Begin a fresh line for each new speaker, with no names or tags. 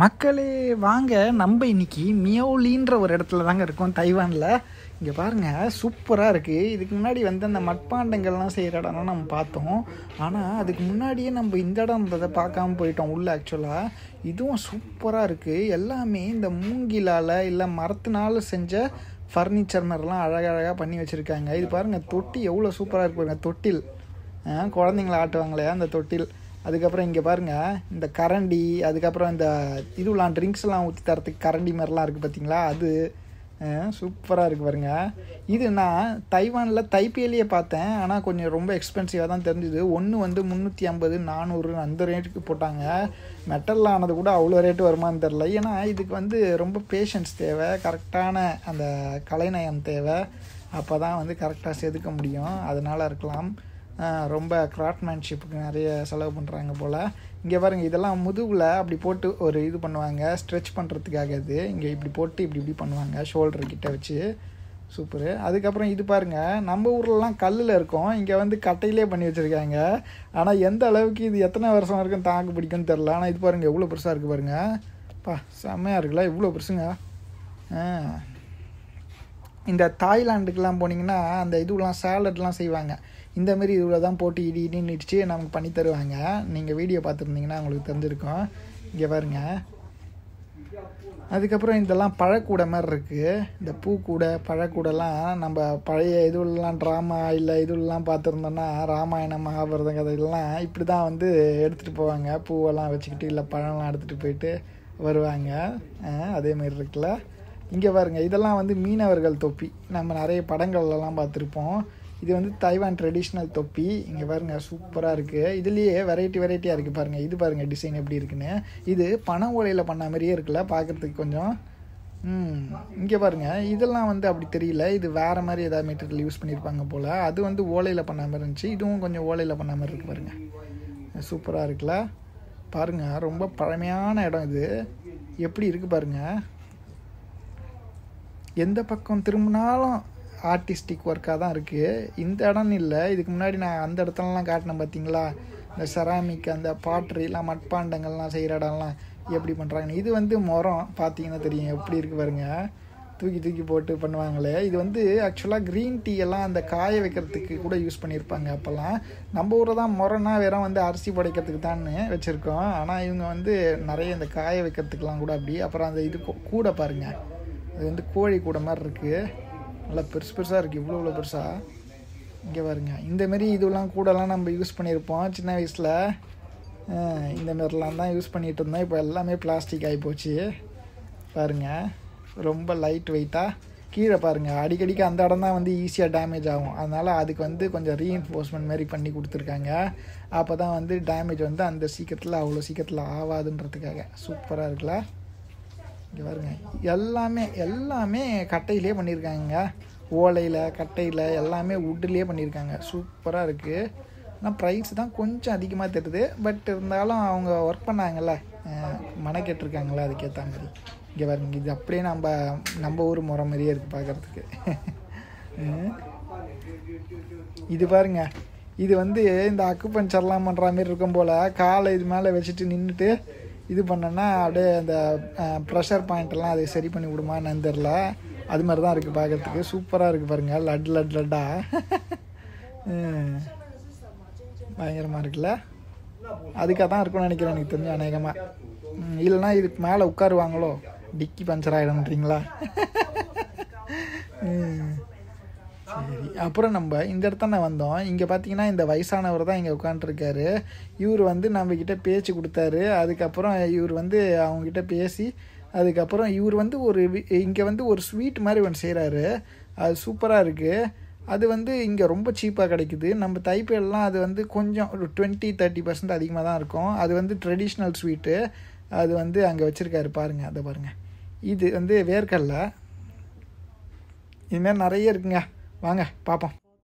மக்களே வாங்க நம்ம இன்னைக்கு மியோலின்ற ஒரு இடத்துல தாங்க இருக்கோம் தைவானில் இங்கே பாருங்கள் சூப்பராக இருக்குது இதுக்கு முன்னாடி வந்து அந்த மட்பாண்டங்கள்லாம் செய்கிற இடம்லாம் நம்ம பார்த்தோம் ஆனால் அதுக்கு முன்னாடியே நம்ம இந்த இடம் இடம்ன்றதை பார்க்காம போயிட்டோம் உள்ள ஆக்சுவலாக இதுவும் சூப்பராக இருக்குது எல்லாமே இந்த மூங்கிலால் இல்லை மரத்தினால் செஞ்ச ஃபர்னிச்சர் மாதிரிலாம் அழகழகாக பண்ணி வச்சுருக்காங்க இது பாருங்கள் தொட்டி எவ்வளோ சூப்பராக இருக்கு பாருங்கள் தொட்டில் குழந்தைங்கள ஆட்டுவாங்களே அந்த தொட்டில் அதுக்கப்புறம் இங்கே பாருங்கள் இந்த கரண்டி அதுக்கப்புறம் இந்த இதுலாம் ட்ரிங்க்ஸ்லாம் ஊற்றி தரத்துக்கு கரண்டி மாதிரிலாம் இருக்குது பார்த்தீங்களா அது சூப்பராக இருக்குது பாருங்க இது நான் தைவானில் தைப்பேலியே பார்த்தேன் ஆனால் கொஞ்சம் ரொம்ப எக்ஸ்பென்சிவாக தான் தெரிஞ்சுது ஒன்று வந்து முந்நூற்றி ஐம்பது நானூறு அந்த ரேட்டுக்கு போட்டாங்க மெட்டலில் ஆனது கூட அவ்வளோ ரேட்டு வருமானு தெரில ஏன்னா இதுக்கு வந்து ரொம்ப பேஷன்ஸ் தேவை கரெக்டான அந்த கலைநயம் தேவை அப்போ தான் வந்து கரெக்டாக செதுக்க முடியும் அதனால் இருக்கலாம் ரொம்ப கிராஃப்ட்மேன்ஷிப்புக்கு நிறைய செலவு பண்ணுறாங்க போல் இங்கே பாருங்கள் இதெல்லாம் முதுகில் அப்படி போட்டு ஒரு இது பண்ணுவாங்க ஸ்ட்ரெச் பண்ணுறதுக்காக இது இங்கே இப்படி போட்டு இப்படி இப்படி பண்ணுவாங்க ஷோல்டர் கிட்ட வச்சு சூப்பரு அதுக்கப்புறம் இது பாருங்கள் நம்ம ஊர்லலாம் கல்லில் இருக்கும் இங்கே வந்து கட்டையிலே பண்ணி வச்சுருக்காங்க ஆனால் எந்த அளவுக்கு இது எத்தனை வருஷம் வரைக்கும் தாக்கு பிடிக்கும்னு தெரில ஆனால் இது பாருங்கள் எவ்வளோ பெருசாக இருக்குது பாருங்கள் பா செம்மையாக இருக்குல்ல இவ்வளோ பெருசுங்க இந்த தாய்லாண்டுக்கெல்லாம் போனீங்கன்னா அந்த இதுவெலாம் சேலட்லாம் செய்வாங்க இந்தமாரி இவ்வளோ தான் போட்டு இடி இடின்னு இடிச்சு நமக்கு பண்ணி தருவாங்க நீங்கள் வீடியோ பார்த்துருந்தீங்கன்னா உங்களுக்கு தெரிஞ்சிருக்கும் இங்கே பாருங்க அதுக்கப்புறம் இதெல்லாம் பழக்கூடை மாதிரி இருக்குது இந்த பூக்கூடை பழக்கூடெல்லாம் நம்ம பழைய இதுவெல்லாம் ட்ராமா இல்லை இதுவெல்லாம் பார்த்துருந்தோன்னா ராமாயணம் மகாபாரதம் கதைகள்லாம் இப்படி தான் வந்து எடுத்துகிட்டு போவாங்க பூவெல்லாம் வச்சுக்கிட்டு இல்லை பழம்லாம் எடுத்துகிட்டு போயிட்டு வருவாங்க அதேமாரி இருக்குல்ல இங்கே பாருங்கள் இதெல்லாம் வந்து மீனவர்கள் தொப்பி நம்ம நிறைய படங்கள்லாம் பார்த்துருப்போம் இது வந்து தைவான் ட்ரெடிஷ்னல் தொப்பி இங்கே பாருங்கள் சூப்பராக இருக்குது இதுலேயே வெரைட்டி வெரைட்டியாக இருக்குது பாருங்கள் இது பாருங்கள் டிசைன் எப்படி இருக்குன்னு இது பனை ஓலையில் பண்ண மாதிரியே இருக்குல்ல பார்க்குறதுக்கு கொஞ்சம் இங்கே பாருங்கள் இதெல்லாம் வந்து அப்படி தெரியல இது வேறு மாதிரி ஏதாவது மெட்டீரியல் யூஸ் பண்ணியிருப்பாங்க போல் அது வந்து ஓலையில் பண்ண மாதிரி இருந்துச்சு இதுவும் கொஞ்சம் ஓலையில் பண்ண மாதிரி இருக்குது பாருங்கள் சூப்பராக இருக்குல்ல பாருங்கள் ரொம்ப பழமையான இடம் இது எப்படி இருக்குது பாருங்கள் எந்த பக்கம் திரும்பினாலும் ஆர்டிஸ்டிக் ஒர்க்காக தான் இருக்குது இந்த இடம்னு இல்லை இதுக்கு முன்னாடி நான் அந்த இடத்துலலாம் காட்டினேன் பார்த்தீங்களா இந்த செராமிக் அந்த பாட்ரிலாம் மட்பாண்டங்கள்லாம் செய்கிற இடம்லாம் எப்படி பண்ணுறாங்கன்னு இது வந்து முறம் பார்த்தீங்கன்னா தெரியும் எப்படி இருக்குது பாருங்கள் தூக்கி தூக்கி போட்டு பண்ணுவாங்களே இது வந்து ஆக்சுவலாக க்ரீன் டீ எல்லாம் அந்த காய வைக்கிறதுக்கு கூட யூஸ் பண்ணியிருப்பாங்க அப்போல்லாம் நம்ம ஊரில் தான் முறைனா வெறும் வந்து அரிசி படைக்கிறதுக்கு தான் வச்சுருக்கோம் ஆனால் இவங்க வந்து நிறைய இந்த காய வைக்கிறதுக்கெலாம் கூட அப்படி அப்புறம் அந்த இது கூட பாருங்கள் அது வந்து கோழி கூட மாதிரி இருக்குது நல்லா பெருசு பெருசாக இருக்குது இவ்வளோ இவ்வளோ பெருசாக இங்கே பாருங்க இந்தமாரி இதெல்லாம் கூடலாம் நம்ம யூஸ் பண்ணியிருப்போம் சின்ன வயசில் இந்த மாரிலாம் தான் யூஸ் பண்ணிகிட்டு இருந்தோம் இப்போ எல்லாமே பிளாஸ்டிக் ஆகி போச்சு பாருங்கள் ரொம்ப லைட் வெயிட்டாக கீழே பாருங்கள் அடிக்கடிக்கு அந்த இடம் தான் வந்து ஈஸியாக டேமேஜ் ஆகும் அதனால் அதுக்கு வந்து கொஞ்சம் ரீஎன்ஃபோர்ஸ்மெண்ட் மாதிரி பண்ணி கொடுத்துருக்காங்க அப்போ தான் வந்து டேமேஜ் வந்து அந்த சீக்கிரத்தில் அவ்வளோ சீக்கிரத்தில் ஆகாதுன்றதுக்காக சூப்பராக இருக்குல்ல இங்கே பாருங்க எல்லாமே எல்லாமே கட்டையிலே பண்ணியிருக்காங்க ஓலையில் கட்டையில் எல்லாமே உட்டுலேயே பண்ணியிருக்காங்க சூப்பராக இருக்குது ஆனால் ப்ரைஸ் தான் கொஞ்சம் அதிகமாக தெரியுது பட் இருந்தாலும் அவங்க ஒர்க் பண்ணாங்கல்ல மனக்கெட்டிருக்காங்களா அதுக்கேற்ற மாதிரி இங்கே பாருங்க இது அப்படியே நம்ம நம்ம ஊர் முறை மாதிரியே இருக்குது பார்க்குறதுக்கு இது பாருங்க இது வந்து இந்த அக்கு பஞ்சர்லாம் பண்ணுற மாதிரி இருக்கும் போல் காலை இது மேலே வச்சுட்டு நின்றுட்டு இது பண்ணேன்னா அப்படியே அந்த ப்ரெஷர் பாயிண்ட்லாம் அதை சரி பண்ணி விடுமான்னு தெரில அது மாதிரி தான் இருக்குது பார்க்குறதுக்கு சூப்பராக இருக்குது பாருங்கள் லட் லட் லட்டா பயங்கரமாக இருக்குல்ல அதுக்காக தான் இருக்கும்னு நினைக்கிறேன் எனக்கு தெரிஞ்சு அநேகமாக இல்லைன்னா இதுக்கு மேலே உட்காருவாங்களோ டிக்கி பஞ்சர் ஆகிடும்ன்றீங்களா ம் சரி அப்புறம் நம்ம இந்த இடத்தான வந்தோம் இங்கே பார்த்தீங்கன்னா இந்த வயசானவர் தான் இங்கே உட்காண்ட்ருக்காரு இவர் வந்து நம்மக்கிட்ட பேச்சு கொடுத்தாரு அதுக்கப்புறம் இவர் வந்து அவங்ககிட்ட பேசி அதுக்கப்புறம் இவர் வந்து ஒரு இங்கே வந்து ஒரு ஸ்வீட் மாதிரி ஒன்று செய்கிறாரு அது சூப்பராக இருக்குது அது வந்து இங்கே ரொம்ப சீப்பாக கிடைக்குது நம்ம தைப்பேலாம் அது வந்து கொஞ்சம் ஒரு டுவெண்ட்டி தேர்ட்டி பர்சன்ட் அதிகமாக தான் இருக்கும் அது வந்து ட்ரெடிஷ்னல் ஸ்வீட்டு அது வந்து அங்கே வச்சுருக்காரு பாருங்கள் அதை பாருங்கள் இது வந்து வேர்க்கடலை இதுமாதிரி நிறைய இருக்குங்க வாங்க பார்ப்போம்